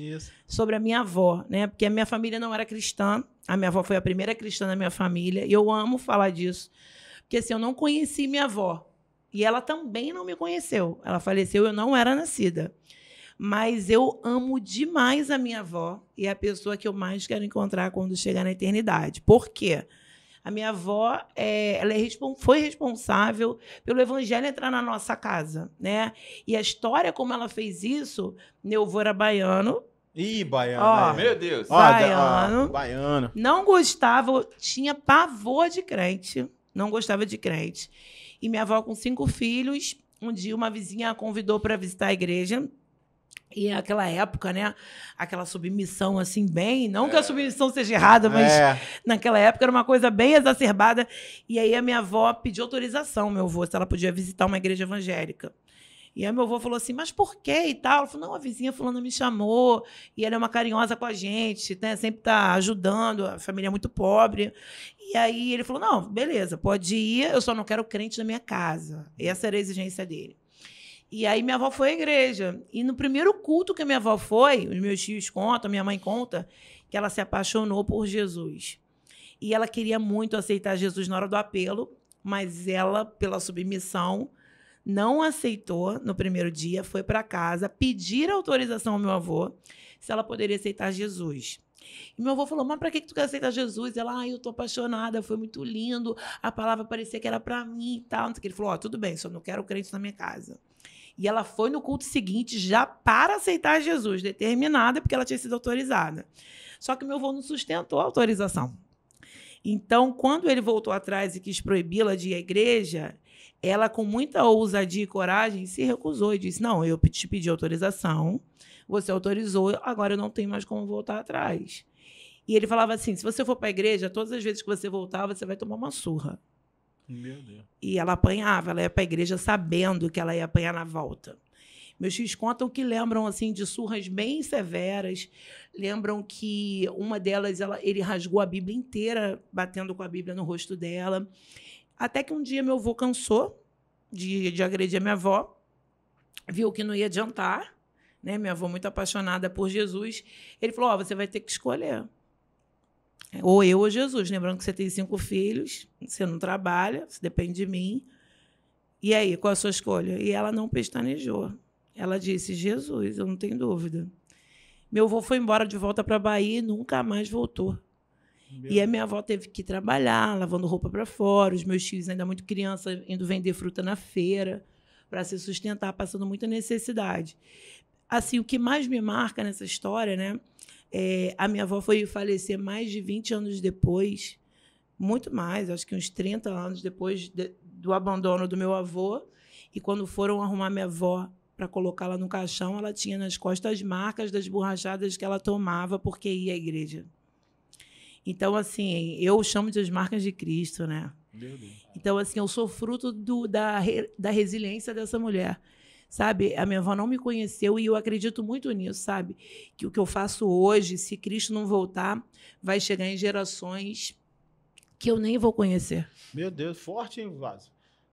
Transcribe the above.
Isso. sobre a minha avó, né? Porque a minha família não era cristã, a minha avó foi a primeira cristã da minha família, e eu amo falar disso, porque assim, eu não conheci minha avó, e ela também não me conheceu. Ela faleceu, eu não era nascida. Mas eu amo demais a minha avó e é a pessoa que eu mais quero encontrar quando chegar na eternidade. Por quê? Porque a minha avó, é, ela é foi responsável pelo evangelho entrar na nossa casa, né? E a história como ela fez isso, meu avô era baiano, Ih, baiano. Ó, né? meu Deus. Ó, ah, baiano. Ó, baiano. Não gostava, tinha pavor de crente. Não gostava de crente. E minha avó com cinco filhos, um dia uma vizinha a convidou para visitar a igreja. E naquela época, né? Aquela submissão, assim, bem. Não é. que a é. submissão seja errada, mas é. naquela época era uma coisa bem exacerbada. E aí a minha avó pediu autorização, meu avô, se ela podia visitar uma igreja evangélica. E aí meu avô falou assim, mas por quê e tal? Ela falou, não, a vizinha fulana me chamou, e ela é uma carinhosa com a gente, né? sempre tá ajudando, a família é muito pobre. E aí ele falou, não, beleza, pode ir, eu só não quero crente na minha casa. Essa era a exigência dele. E aí minha avó foi à igreja. E no primeiro culto que minha avó foi, os meus tios contam, minha mãe conta, que ela se apaixonou por Jesus. E ela queria muito aceitar Jesus na hora do apelo, mas ela, pela submissão, não aceitou no primeiro dia, foi para casa pedir autorização ao meu avô se ela poderia aceitar Jesus. E meu avô falou: Mas para que, que tu quer aceitar Jesus? Ela, ah, eu tô apaixonada, foi muito lindo, a palavra parecia que era para mim e tal. Ele falou: Ó, oh, tudo bem, só não quero crente na minha casa. E ela foi no culto seguinte já para aceitar Jesus, determinada, porque ela tinha sido autorizada. Só que meu avô não sustentou a autorização. Então, quando ele voltou atrás e quis proibi-la de ir à igreja, ela, com muita ousadia e coragem, se recusou e disse: Não, eu te pedi autorização, você autorizou, agora eu não tenho mais como voltar atrás. E ele falava assim: Se você for para a igreja, todas as vezes que você voltar, você vai tomar uma surra. Meu Deus. E ela apanhava, ela ia para a igreja sabendo que ela ia apanhar na volta. Meus filhos contam que lembram assim de surras bem severas, lembram que uma delas ela, ele rasgou a Bíblia inteira, batendo com a Bíblia no rosto dela. Até que um dia meu avô cansou de, de agredir a minha avó, viu que não ia adiantar, né? Minha avó muito apaixonada por Jesus, ele falou: "Ó, oh, você vai ter que escolher. Ou eu ou Jesus. Lembrando que você tem cinco filhos, você não trabalha, você depende de mim. E aí, qual a sua escolha? E ela não pestanejou. Ela disse: Jesus, eu não tenho dúvida. Meu avô foi embora de volta para a Bahia e nunca mais voltou. Meu e a minha avó teve que trabalhar, lavando roupa para fora, os meus filhos, ainda muito criança, indo vender fruta na feira para se sustentar, passando muita necessidade. Assim, o que mais me marca nessa história, né, é, a minha avó foi falecer mais de 20 anos depois, muito mais, acho que uns 30 anos depois de, do abandono do meu avô. E quando foram arrumar minha avó para colocá-la no caixão, ela tinha nas costas as marcas das borrachadas que ela tomava porque ia à igreja. Então, assim, eu chamo de as marcas de Cristo, né? Então, assim, eu sou fruto do, da, da resiliência dessa mulher sabe? A minha avó não me conheceu e eu acredito muito nisso, sabe? Que o que eu faço hoje, se Cristo não voltar, vai chegar em gerações que eu nem vou conhecer. Meu Deus, forte, hein, Vaso?